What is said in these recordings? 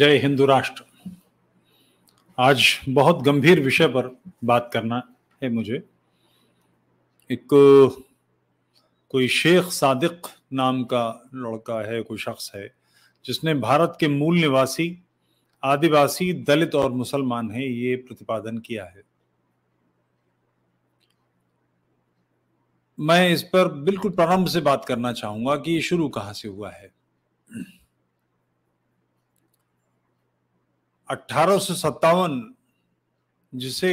जय हिंदू राष्ट्र आज बहुत गंभीर विषय पर बात करना है मुझे एक कोई शेख सादिक नाम का लड़का है कोई शख्स है जिसने भारत के मूल निवासी आदिवासी दलित और मुसलमान है ये प्रतिपादन किया है मैं इस पर बिल्कुल प्रारंभ से बात करना चाहूंगा कि ये शुरू कहाँ से हुआ है अठारह जिसे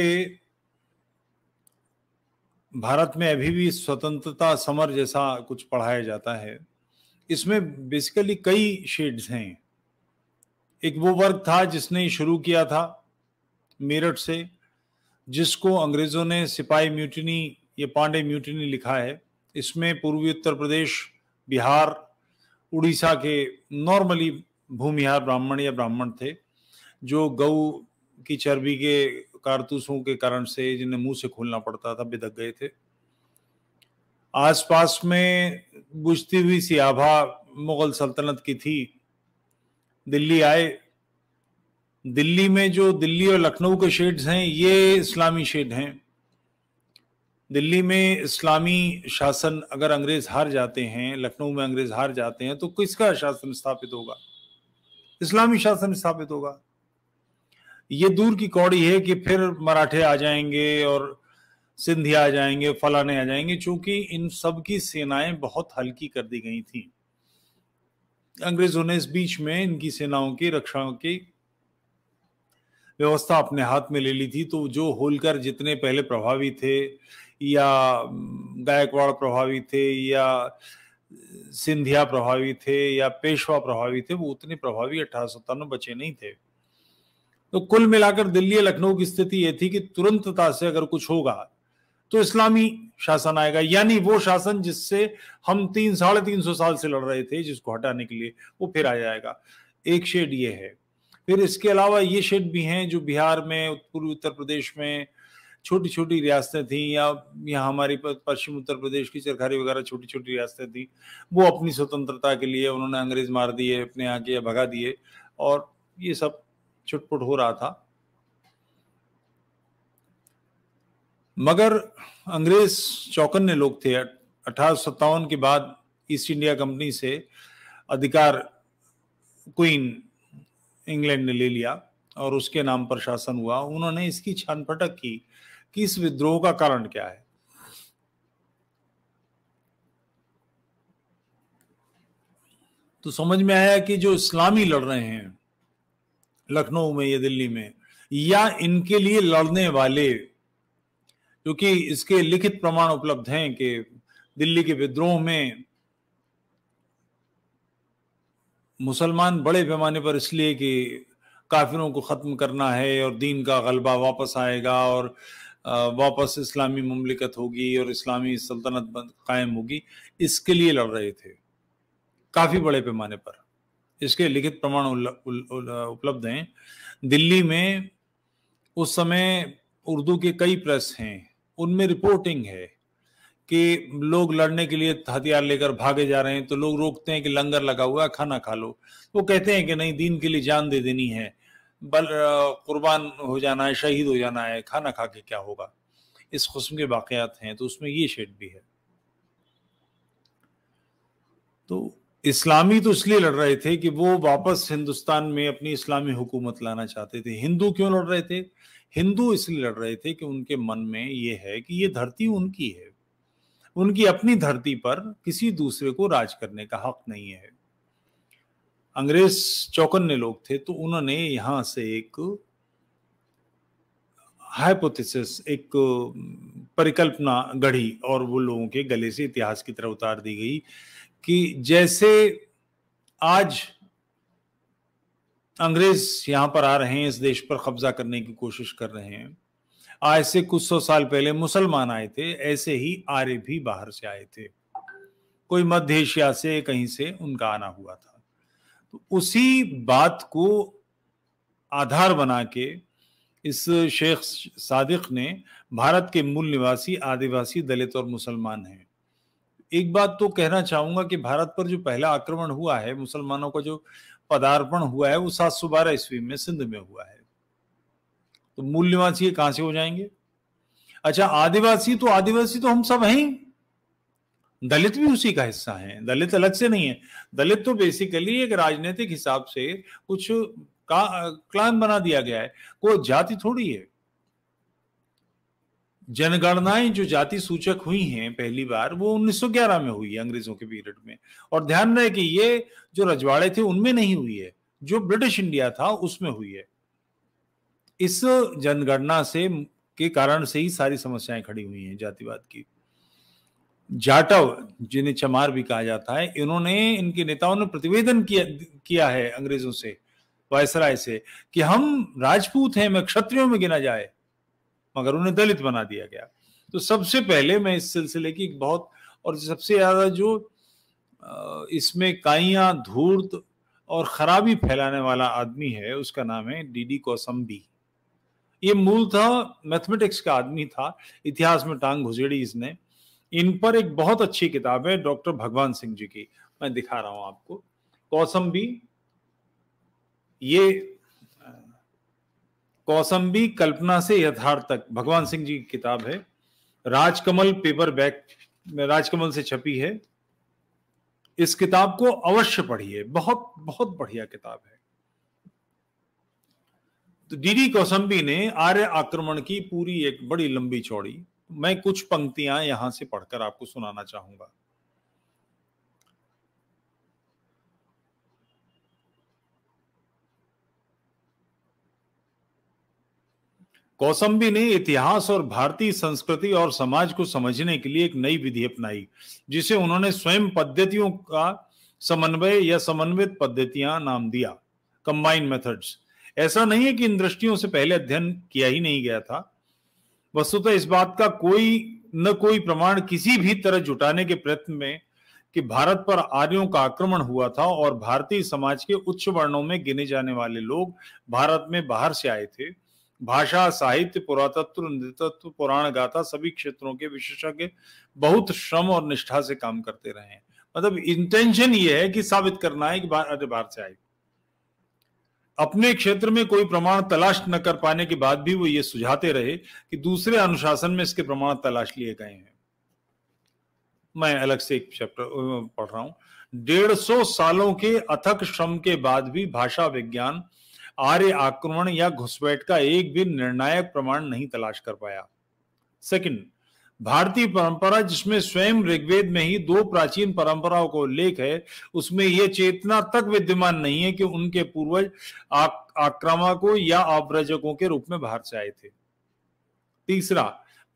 भारत में अभी भी स्वतंत्रता समर जैसा कुछ पढ़ाया जाता है इसमें बेसिकली कई शेड्स हैं एक वो वर्ग था जिसने शुरू किया था मेरठ से जिसको अंग्रेजों ने सिपाही म्यूटिनी ये पांडे म्यूटिनी लिखा है इसमें पूर्वी उत्तर प्रदेश बिहार उड़ीसा के नॉर्मली भूमिहार ब्राह्मण या ब्राह्मण थे जो गऊ की चर्बी के कारतूसों के कारण से जिन्हें मुंह से खोलना पड़ता था बिदक गए थे आसपास में बुझती हुई सी आभा मुगल सल्तनत की थी दिल्ली आए दिल्ली में जो दिल्ली और लखनऊ के शेड्स हैं ये इस्लामी शेड हैं दिल्ली में इस्लामी शासन अगर अंग्रेज हार जाते हैं लखनऊ में अंग्रेज हार जाते हैं तो किसका शासन स्थापित होगा इस्लामी शासन स्थापित होगा ये दूर की कौड़ी है कि फिर मराठे आ जाएंगे और सिंधिया आ जाएंगे फलाने आ जाएंगे चूंकि इन सब की सेनाएं बहुत हल्की कर दी गई थी अंग्रेजों ने इस बीच में इनकी सेनाओं की रक्षाओं की व्यवस्था अपने हाथ में ले ली थी तो जो होलकर जितने पहले प्रभावी थे या गायकवाड़ प्रभावी थे या सिंधिया प्रभावी थे या पेशवा प्रभावी थे वो उतने प्रभावी अठारह सौ बचे नहीं थे तो कुल मिलाकर दिल्ली लखनऊ की स्थिति ये थी कि तुरंतता से अगर कुछ होगा तो इस्लामी शासन आएगा यानी वो शासन जिससे हम तीन साढ़े तीन सौ साल से लड़ रहे थे जिसको हटाने के लिए वो फिर आ जाएगा एक शेड ये है फिर इसके अलावा ये शेड भी हैं जो बिहार में पूर्वी उत्तर प्रदेश में छोटी छोटी रियासतें थी या यहाँ हमारी पश्चिम उत्तर प्रदेश की चरखारी वगैरह छोटी छोटी रियासतें थी वो अपनी स्वतंत्रता के लिए उन्होंने अंग्रेज मार दिए अपने यहाँ के भगा दिए और ये सब छुटपुट हो रहा था मगर अंग्रेज चौकन्ने लोग थे अठारह के बाद ईस्ट इंडिया कंपनी से अधिकार क्वीन इंग्लैंड ने ले लिया और उसके नाम पर शासन हुआ उन्होंने इसकी छानपटक की कि इस विद्रोह का कारण क्या है तो समझ में आया कि जो इस्लामी लड़ रहे हैं लखनऊ में या दिल्ली में या इनके लिए लड़ने वाले क्योंकि इसके लिखित प्रमाण उपलब्ध हैं कि दिल्ली के विद्रोह में मुसलमान बड़े पैमाने पर इसलिए कि काफिरों को ख़त्म करना है और दीन का गलबा वापस आएगा और वापस इस्लामी ममलिकत होगी और इस्लामी सल्तनत कायम होगी इसके लिए लड़ रहे थे काफ़ी बड़े पैमाने पर इसके लिखित प्रमाण उपलब्ध हैं दिल्ली में उस समय उर्दू के कई प्रेस हैं उनमें रिपोर्टिंग है कि लोग लड़ने के लिए हथियार लेकर भागे जा रहे हैं तो लोग रोकते हैं कि लंगर लगा हुआ है खाना खा लो वो कहते हैं कि नहीं दीन के लिए जान दे देनी है बल कुर्बान हो जाना है शहीद हो जाना है खाना खा के क्या होगा इस कस्म के वाकयात हैं तो उसमें ये शेड भी है तो इस्लामी तो इसलिए लड़ रहे थे कि वो वापस हिंदुस्तान में अपनी इस्लामी हुकूमत लाना चाहते थे हिंदू क्यों लड़ रहे थे हिंदू इसलिए लड़ रहे थे कि उनके मन में ये है कि ये धरती उनकी है उनकी अपनी धरती पर किसी दूसरे को राज करने का हक नहीं है अंग्रेज चौकन्ने लोग थे तो उन्होंने यहां से एक हाइपोथेसिस एक परिकल्पना गढ़ी और वो लोगों के गले से इतिहास की तरह उतार दी गई कि जैसे आज अंग्रेज यहां पर आ रहे हैं इस देश पर कब्जा करने की कोशिश कर रहे हैं आज से कुछ सौ साल पहले मुसलमान आए थे ऐसे ही आर्य भी बाहर से आए थे कोई मध्य एशिया से कहीं से उनका आना हुआ था तो उसी बात को आधार बना के इस शेख सादिक ने भारत के मूल निवासी आदिवासी दलित और मुसलमान हैं एक बात तो कहना चाहूंगा कि भारत पर जो पहला आक्रमण हुआ है मुसलमानों का जो पदार्पण हुआ है वो सात सौ बारह ईस्वी में सिंध में हुआ है तो मूल निवासी कहां से हो जाएंगे अच्छा आदिवासी तो आदिवासी तो हम सब हैं दलित भी उसी का हिस्सा है दलित अलग से नहीं है दलित तो बेसिकली एक राजनीतिक हिसाब से कुछ का, क्लान बना दिया गया है कोई जाति थोड़ी है जनगणनाएं जो जाति सूचक हुई हैं पहली बार वो 1911 में हुई है अंग्रेजों के पीरियड में और ध्यान रहे कि ये जो रजवाड़े थे उनमें नहीं हुई है जो ब्रिटिश इंडिया था उसमें हुई है इस जनगणना से के कारण से ही सारी समस्याएं खड़ी हुई हैं जातिवाद की जाटव जिन्हें चमार भी कहा जाता है इन्होंने इनके नेताओं ने प्रतिवेदन किया किया है अंग्रेजों से वायसराय से कि हम राजपूत हैं मैं क्षत्रियों में गिना जाए मगर उन्हें दलित बना दिया गया तो सबसे पहले मैं इस सिलसिले की बहुत और सबसे ज्यादा जो इसमें काइया धूर्त और खराबी फैलाने वाला आदमी है उसका नाम है डीडी कौसम्बी ये मूल था मैथमेटिक्स का आदमी था इतिहास में टांग घुसेड़ी इसने इन पर एक बहुत अच्छी किताब है डॉक्टर भगवान सिंह जी की मैं दिखा रहा हूं आपको कौसम्बी ये कौसंबी कल्पना से यथार्थ तक भगवान सिंह जी की किताब है राजकमल पेपर बैक राजकमल से छपी है इस किताब को अवश्य पढ़िए बहुत बहुत बढ़िया किताब है तो डीडी कौसंबी ने आर्य आक्रमण की पूरी एक बड़ी लंबी चौड़ी मैं कुछ पंक्तियां यहां से पढ़कर आपको सुनाना चाहूंगा कौसम्बी ने इतिहास और भारतीय संस्कृति और समाज को समझने के लिए एक नई विधि अपनाई जिसे उन्होंने स्वयं पद्धतियों का समन्वय या समन्वित पद्धतियां नाम दिया कंबाइन मेथड्स ऐसा नहीं है कि इन दृष्टियों से पहले अध्ययन किया ही नहीं गया था वस्तुतः इस बात का कोई न कोई प्रमाण किसी भी तरह जुटाने के प्रयत्न में कि भारत पर आर्यों का आक्रमण हुआ था और भारतीय समाज के उच्च वर्णों में गिने जाने वाले लोग भारत में बाहर से आए थे भाषा साहित्य पुरातत्व नृतत्व पुराण गाथा सभी क्षेत्रों के विशेषज्ञ बहुत श्रम और निष्ठा से काम करते रहे हैं मतलब इंटेंशन ये है कि साबित करना है कि अरे बाहर से आए अपने क्षेत्र में कोई प्रमाण तलाश न कर पाने के बाद भी वो ये सुझाते रहे कि दूसरे अनुशासन में इसके प्रमाण तलाश लिए गए हैं मैं अलग से एक चैप्टर पढ़ रहा हूं डेढ़ सौ सालों के अथक श्रम के बाद भी भाषा विज्ञान आर्य आक्रमण या घुसपैठ का एक भी निर्णायक प्रमाण नहीं तलाश कर पाया सेकंड भारतीय परंपरा जिसमें स्वयं ऋग्वेद में ही दो प्राचीन परंपराओं को उल्लेख है उसमें यह चेतना तक विद्यमान नहीं है कि उनके पूर्वज आक्रामकों या अव्रजकों के रूप में भारत से आए थे तीसरा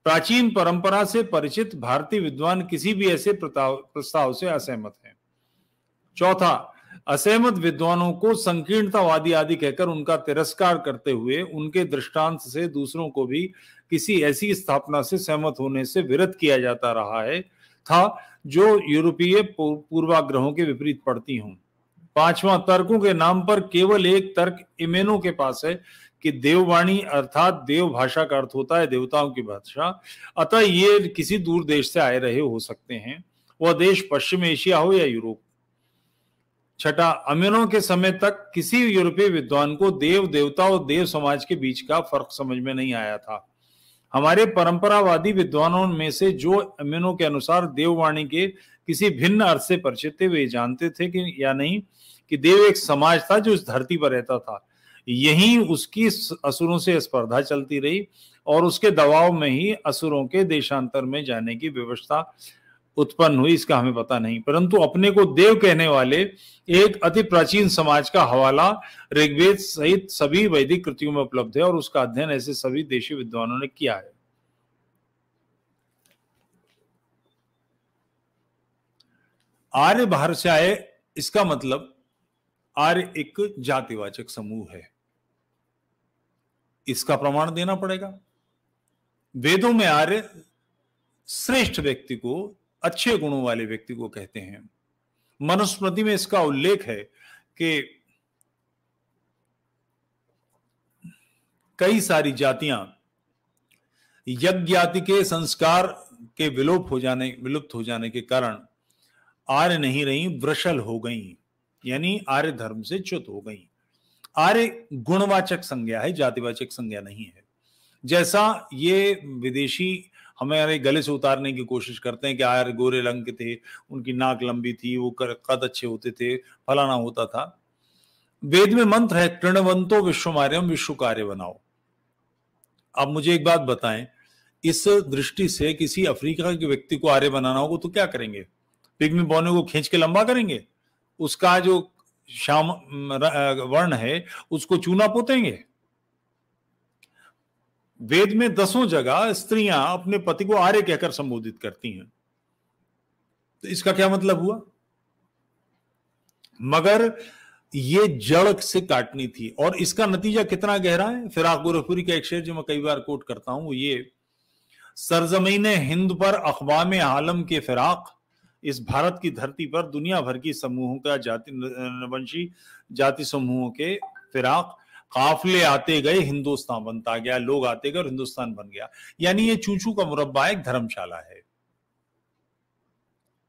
प्राचीन परंपरा से परिचित भारतीय विद्वान किसी भी ऐसे प्रस्ताव से असहमत हैं चौथा असहमत विद्वानों को संकीर्णतावादी आदि कहकर उनका तिरस्कार करते हुए उनके दृष्टांत से दूसरों को भी किसी ऐसी स्थापना से सहमत होने से विरत किया जाता रहा है था जो यूरोपीय पूर्वाग्रहों के विपरीत पड़ती हों पांचवा तर्कों के नाम पर केवल एक तर्क इमेनो के पास है कि देववाणी अर्थात देव भाषा का अर्थ होता है देवताओं की भाषा अतः ये किसी दूर देश से आए रहे हो सकते हैं वह देश पश्चिम एशिया हो या यूरोप छठा अमीरों के समय तक किसी यूरोपीय विद्वान को देव देवता और देव समाज के बीच का फर्क समझ में नहीं आया था हमारे परंपरावादी विद्वानों में से जो अमीनों के अनुसार देववाणी के किसी भिन्न अर्थ से परिचित थे वे जानते थे कि या नहीं कि देव एक समाज था जो इस धरती पर रहता था यही उसकी असुरों से स्पर्धा चलती रही और उसके दबाव में ही असुरों के देशांतर में जाने की व्यवस्था उत्पन्न हुई इसका हमें पता नहीं परंतु अपने को देव कहने वाले एक अति प्राचीन समाज का हवाला ऋग्वेद सहित सभी वैदिक कृतियों में उपलब्ध है और उसका अध्ययन ऐसे सभी देशी विद्वानों ने किया है आर्य बाहर से आए इसका मतलब आर्य एक जातिवाचक समूह है इसका प्रमाण देना पड़ेगा वेदों में आर्य श्रेष्ठ व्यक्ति को अच्छे गुणों वाले व्यक्ति को कहते हैं मनुस्मृति में इसका उल्लेख है कि कई सारी जातियां यज्ञाति के संस्कार के विलोप हो जाने विलुप्त हो जाने के कारण आर्य नहीं रही वृषल हो गई यानी आर्य धर्म से च्युत हो गई आर्य गुणवाचक संज्ञा है जातिवाचक संज्ञा नहीं है जैसा ये विदेशी हमें गले से उतारने की कोशिश करते हैं कि आयर गोरे रंग के थे उनकी नाक लंबी थी वो कर, कद अच्छे होते थे फलाना होता था वेद में मंत्र है कृणवंतो मार्यम विश्व कार्य बनाओ आप मुझे एक बात बताएं इस दृष्टि से किसी अफ्रीका के व्यक्ति को आर्य बनाना होगा तो क्या करेंगे पिग्मी बोने को खींच के लंबा करेंगे उसका जो श्याम वर्ण है उसको चूना पोतेंगे वेद में दसों जगह स्त्रियां अपने पति को आर्य कहकर संबोधित करती हैं तो इसका क्या मतलब हुआ मगर ये जड़ से काटनी थी और इसका नतीजा कितना गहरा है फिराक गोरखपुरी का एक शेर जो मैं कई बार कोट करता हूं ये सरजमीन हिंद पर अखवाम आलम के फिराक इस भारत की धरती पर दुनिया भर की समूहों का जाति वंशी जाति समूहों के फिराक काफले आते गए हिंदुस्तान बनता गया लोग आते गए और हिंदुस्तान बन गया यानी ये चूचू का मुरब्बा एक धर्मशाला है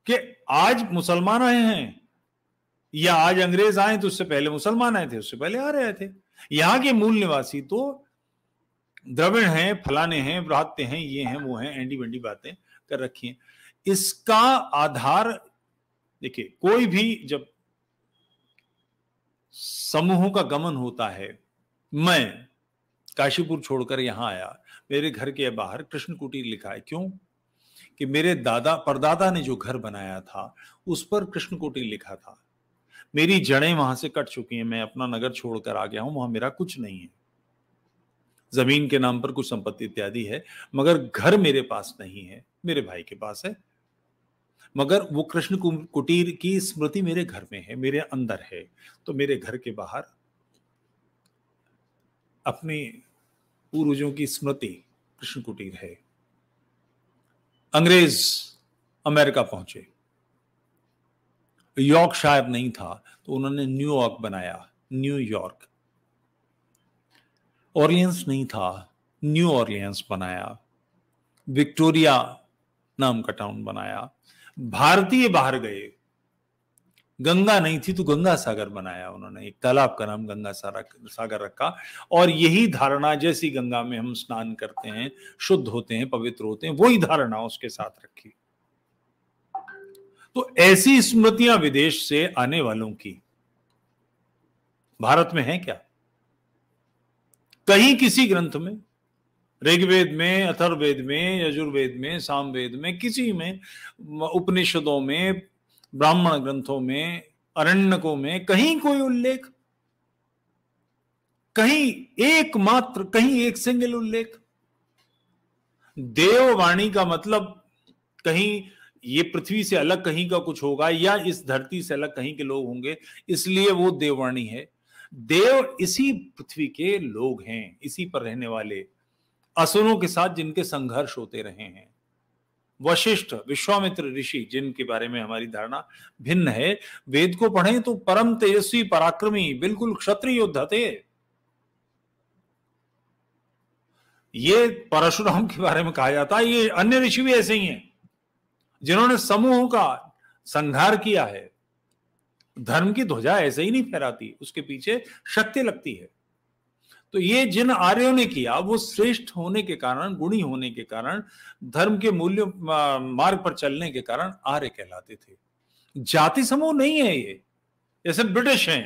कि आज मुसलमान आए हैं या आज अंग्रेज आए तो उससे पहले मुसलमान आए थे उससे पहले आ रहे थे यहां के मूल निवासी तो द्रविण हैं फलाने हैं ब्राहते हैं ये हैं वो हैं एंडी बंडी बातें कर रखी हैं इसका आधार देखिए कोई भी जब समूहों का गमन होता है मैं काशीपुर छोड़कर यहां आया मेरे घर के बाहर कृष्ण कुटीर लिखा है क्यों कि मेरे दादा परदादा ने जो घर बनाया था उस पर कृष्ण कुटीर लिखा था मेरी जड़ें वहां से कट चुकी हैं मैं अपना नगर छोड़कर आ गया हूं वहां मेरा कुछ नहीं है जमीन के नाम पर कुछ संपत्ति इत्यादि है मगर घर मेरे पास नहीं है मेरे भाई के पास है मगर वो कृष्ण कुटीर की स्मृति मेरे घर में है मेरे अंदर है तो मेरे घर के बाहर अपने पूर्वजों की स्मृति कृष्ण कुटीर है अंग्रेज अमेरिका पहुंचे यॉर्क शायद नहीं था तो उन्होंने न्यूयॉर्क बनाया न्यूयॉर्क ऑर्लियंस नहीं था न्यू ऑर्लियंस बनाया विक्टोरिया नाम का टाउन बनाया भारतीय बाहर गए गंगा नहीं थी तो गंगा सागर बनाया उन्होंने एक तालाब का नाम गंगा सागर रखा और यही धारणा जैसी गंगा में हम स्नान करते हैं शुद्ध होते हैं पवित्र होते हैं वही धारणा उसके साथ रखी तो ऐसी स्मृतियां विदेश से आने वालों की भारत में है क्या कहीं किसी ग्रंथ में ऋग्वेद में अथर्वेद में यजुर्वेद में सामवेद में किसी में उपनिषदों में ब्राह्मण ग्रंथों में अरण्यकों में कहीं कोई उल्लेख कहीं एकमात्र कहीं एक सिंगल उल्लेख देववाणी का मतलब कहीं ये पृथ्वी से अलग कहीं का कुछ होगा या इस धरती से अलग कहीं के लोग होंगे इसलिए वो देववाणी है देव इसी पृथ्वी के लोग हैं इसी पर रहने वाले असुरों के साथ जिनके संघर्ष होते रहे हैं वशिष्ठ विश्वामित्र ऋषि जिनके बारे में हमारी धारणा भिन्न है वेद को पढ़ें तो परम तेजस्वी पराक्रमी बिल्कुल क्षत्रिय योद्धा थे ये परशुराम के बारे में कहा जाता है ये अन्य ऋषि भी ऐसे ही हैं जिन्होंने समूहों का संहार किया है धर्म की ध्वजा ऐसे ही नहीं फहराती उसके पीछे शक्ति लगती है तो ये जिन आर्यों ने किया वो श्रेष्ठ होने के कारण गुणी होने के कारण धर्म के मूल्य मार्ग पर चलने के कारण आर्य कहलाते थे जाति समूह नहीं है ये जैसे ब्रिटिश हैं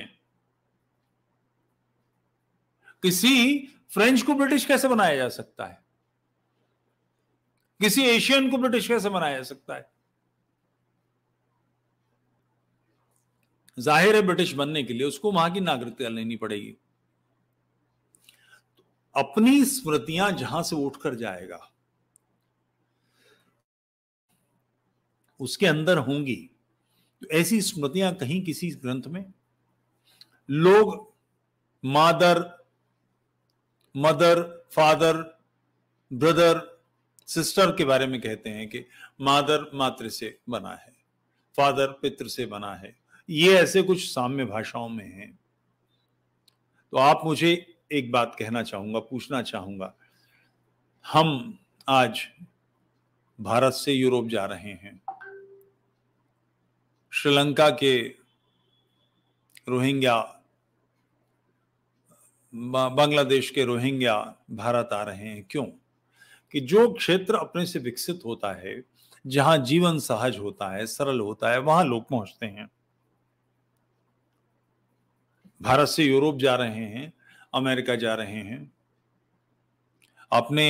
किसी फ्रेंच को ब्रिटिश कैसे बनाया जा सकता है किसी एशियन को ब्रिटिश कैसे बनाया जा सकता है जाहिर है ब्रिटिश बनने के लिए उसको वहां की नागरिकता लेनी पड़ेगी अपनी स्मृतियां जहां से उठकर जाएगा उसके अंदर होंगी तो ऐसी स्मृतियां कहीं किसी ग्रंथ में लोग मादर मदर फादर ब्रदर सिस्टर के बारे में कहते हैं कि मादर मातृ से बना है फादर पित्र से बना है ये ऐसे कुछ साम्य भाषाओं में हैं तो आप मुझे एक बात कहना चाहूंगा पूछना चाहूंगा हम आज भारत से यूरोप जा रहे हैं श्रीलंका के रोहिंग्या बांग्लादेश के रोहिंग्या भारत आ रहे हैं क्यों कि जो क्षेत्र अपने से विकसित होता है जहां जीवन सहज होता है सरल होता है वहां लोग पहुंचते हैं भारत से यूरोप जा रहे हैं अमेरिका जा रहे हैं अपने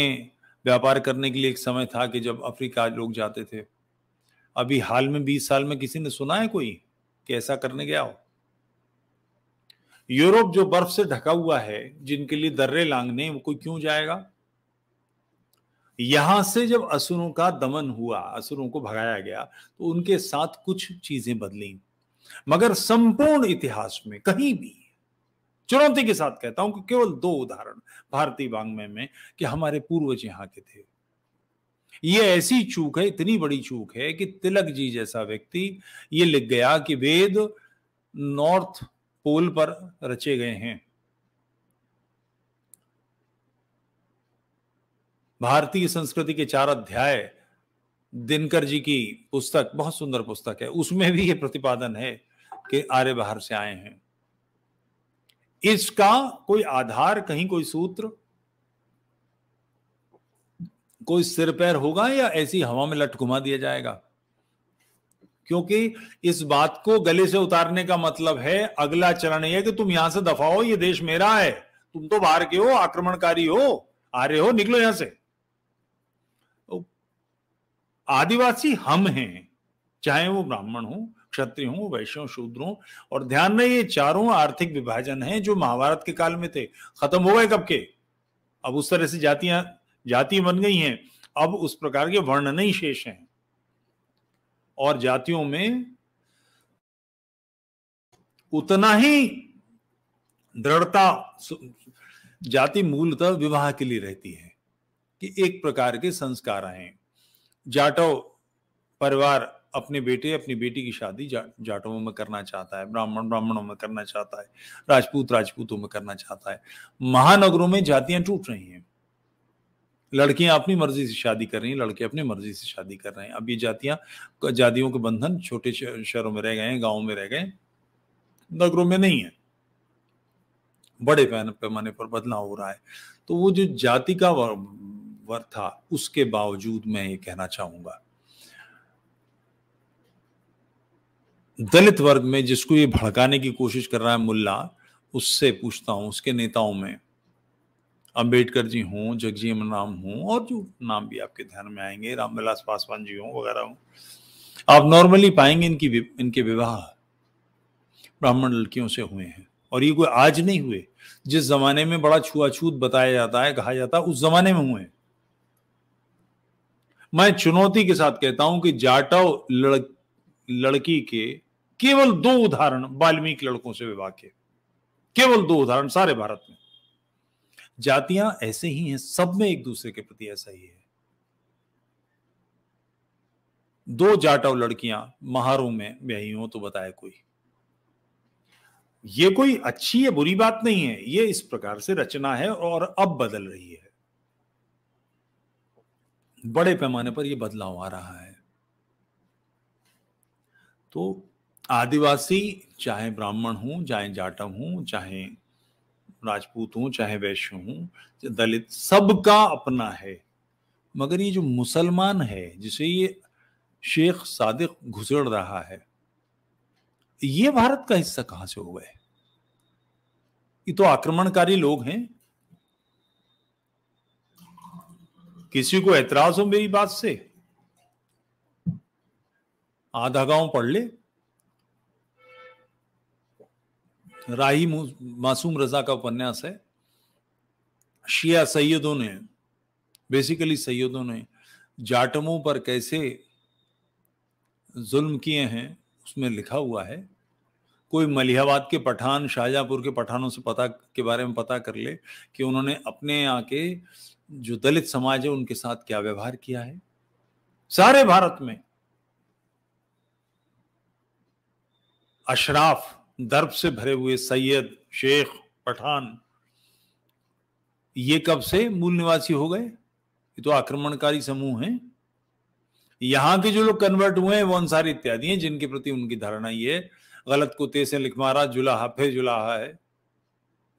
व्यापार करने के लिए एक समय था कि जब अफ्रीका लोग जाते थे अभी हाल में बीस साल में किसी ने सुना है कोई कि ऐसा करने गया हो यूरोप जो बर्फ से ढका हुआ है जिनके लिए दर्रे लांगने वो कोई क्यों जाएगा यहां से जब असुरों का दमन हुआ असुरों को भगाया गया तो उनके साथ कुछ चीजें बदली मगर संपूर्ण इतिहास में कहीं भी चुनौती के साथ कहता हूं कि केवल दो उदाहरण भारतीय वांग्मय में कि हमारे पूर्वज यहां के थे ये ऐसी चूक है इतनी बड़ी चूक है कि तिलक जी जैसा व्यक्ति ये लिख गया कि वेद नॉर्थ पोल पर रचे गए हैं भारतीय संस्कृति के चार अध्याय दिनकर जी की पुस्तक बहुत सुंदर पुस्तक है उसमें भी ये प्रतिपादन है कि आर्य बाहर से आए हैं इसका कोई आधार कहीं कोई सूत्र कोई सिर पैर होगा या ऐसी हवा में लट घुमा दिया जाएगा क्योंकि इस बात को गले से उतारने का मतलब है अगला चरण यह कि तुम यहां से दफा हो ये देश मेरा है तुम तो बाहर के हो आक्रमणकारी हो आ रहे हो निकलो यहां से तो आदिवासी हम हैं चाहे वो ब्राह्मण हो क्षत्रिय हूं वैश्यों शूद्र हूं और ध्यान में ये चारों आर्थिक विभाजन हैं जो महाभारत के काल में थे खत्म हो गए कब के अब उस तरह से जातियां जाति बन गई हैं अब उस प्रकार के वर्ण नहीं शेष हैं और जातियों में उतना ही दृढ़ता जाति मूलतः विवाह के लिए रहती है कि एक प्रकार के संस्कार आए जाटो परिवार अपने बेटे अपनी बेटी की शादी जा, जाटों में करना चाहता है ब्राह्मण ब्राह्मणों में करना चाहता है राजपूत राजपूतों में करना चाहता है महानगरों में जातियां टूट रही हैं लड़कियां अपनी मर्जी से शादी कर रही हैं लड़के अपनी मर्जी से शादी कर रहे हैं अब ये जातियां जातियों के बंधन छोटे शहरों में रह गए हैं गाँव में रह गए नगरों में नहीं है बड़े पैमाने पर बदलाव हो रहा है तो वो जो जाति का वर था उसके बावजूद मैं ये कहना चाहूंगा दलित वर्ग में जिसको ये भड़काने की कोशिश कर रहा है मुल्ला उससे पूछता हूं उसके नेताओं में अंबेडकर जी हों जगजी राम हों और जो नाम भी आपके ध्यान में आएंगे रामविलास पासवान जी हों वगैरह हों आप नॉर्मली पाएंगे इनकी इनके विवाह ब्राह्मण लड़कियों से हुए हैं और ये कोई आज नहीं हुए जिस जमाने में बड़ा छुआछूत बताया जाता है कहा जाता है उस जमाने में हुए मैं चुनौती के साथ कहता हूं कि जाटव लड़, लड़की के केवल दो उदाहरण वाल्मीकि लड़कों से विवाह के केवल दो उदाहरण सारे भारत में जातियां ऐसे ही हैं सब में एक दूसरे के प्रति ऐसा ही है दो जाटव लड़कियां महारों में ब्याही हो तो बताए कोई ये कोई अच्छी या बुरी बात नहीं है ये इस प्रकार से रचना है और अब बदल रही है बड़े पैमाने पर यह बदलाव आ रहा है तो आदिवासी चाहे ब्राह्मण हो चाहे जाटव हो चाहे राजपूत हो चाहे वैश्य चाहे दलित सबका अपना है मगर ये जो मुसलमान है जिसे ये शेख सादिक घुसड़ रहा है ये भारत का हिस्सा कहां से हो गए ये तो आक्रमणकारी लोग हैं किसी को ऐतराज हो मेरी बात से आधा गांव पढ़ ले राही मासूम रजा का उपन्यास है शिया सैयदों ने बेसिकली सैयदों ने जाटमों पर कैसे जुल्म किए हैं उसमें लिखा हुआ है कोई मलिहाबाद के पठान शाहजहापुर के पठानों से पता के बारे में पता कर ले कि उन्होंने अपने यहाँ के जो दलित समाज है उनके साथ क्या व्यवहार किया है सारे भारत में अशराफ दर्प से भरे हुए सैयद शेख पठान ये कब से मूल निवासी हो गए ये तो आक्रमणकारी समूह हैं यहां के जो लोग कन्वर्ट हुए हैं वो अंसारी इत्यादि हैं जिनके प्रति उनकी धारणा ये गलत कुत्ते से लिख मारा जुलाहा फे जुलाहा है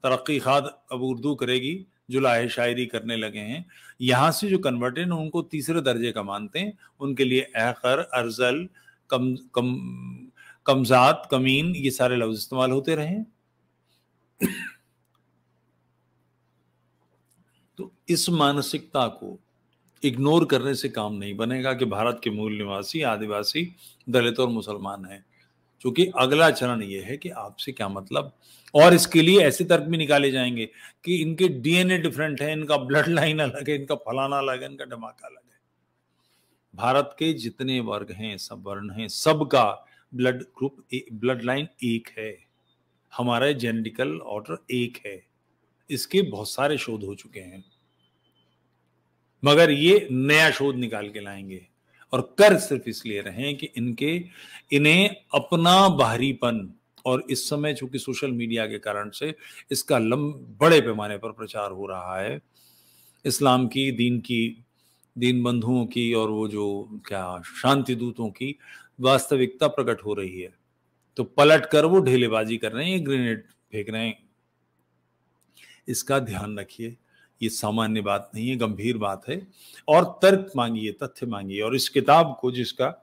तरक्की खाद अब उर्दू करेगी जुलाहे शायरी करने लगे हैं यहाँ से जो कन्वर्ट है उनको तीसरे दर्जे का मानते हैं उनके लिए अहकर अर्जल कम कम कमजात कमीन ये सारे लफ्ज इस्तेमाल होते रहे तो इस मानसिकता को इग्नोर करने से काम नहीं बनेगा कि भारत के मूल निवासी आदिवासी दलित और मुसलमान हैं क्योंकि अगला चरण यह है कि आपसे क्या मतलब और इसके लिए ऐसे तर्क भी निकाले जाएंगे कि इनके डीएनए डिफरेंट है इनका ब्लड लाइन अलग है इनका फलाना अलग है इनका धमाका अलग है भारत के जितने वर्ग हैं सब वर्ण हैं सबका ब्लड ग्रुप ब्लड लाइन एक है हमारा जेनेटिकल ऑर्डर एक है इसके बहुत सारे शोध हो चुके हैं मगर ये नया शोध निकाल के लाएंगे और कर सिर्फ इसलिए रहे कि इनके इन्हें अपना बाहरीपन और इस समय चूंकि सोशल मीडिया के कारण से इसका लंब बड़े पैमाने पर प्रचार हो रहा है इस्लाम की दीन की दीन बंधुओं की और वो जो क्या शांति दूतों की वास्तविकता प्रकट हो रही है तो पलट कर वो ढेलेबाजी कर रहे हैं ये ग्रेनेड फेंक रहे हैं इसका ध्यान रखिए ये सामान्य बात नहीं है गंभीर बात है और तर्क मांगिए तथ्य मांगिए और इस किताब को जिसका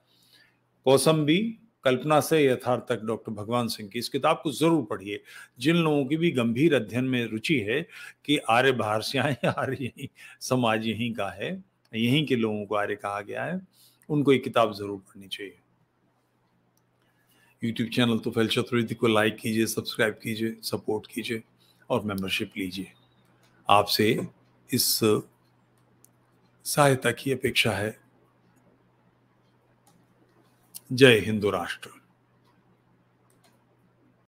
भी कल्पना से यथार्थ तक डॉक्टर भगवान सिंह की इस किताब को जरूर पढ़िए जिन लोगों की भी गंभीर अध्ययन में रुचि है कि आर्य बाहर से आए आर्य यहीं समाज यहीं का है यहीं के लोगों को आर्य कहा गया है उनको ये किताब जरूर पढ़नी चाहिए यूट्यूब चैनल तो फैल चतुर्वेदी को लाइक कीजिए सब्सक्राइब कीजिए सपोर्ट कीजिए और मेंबरशिप लीजिए आपसे इस सहायता की अपेक्षा है जय हिंदू राष्ट्र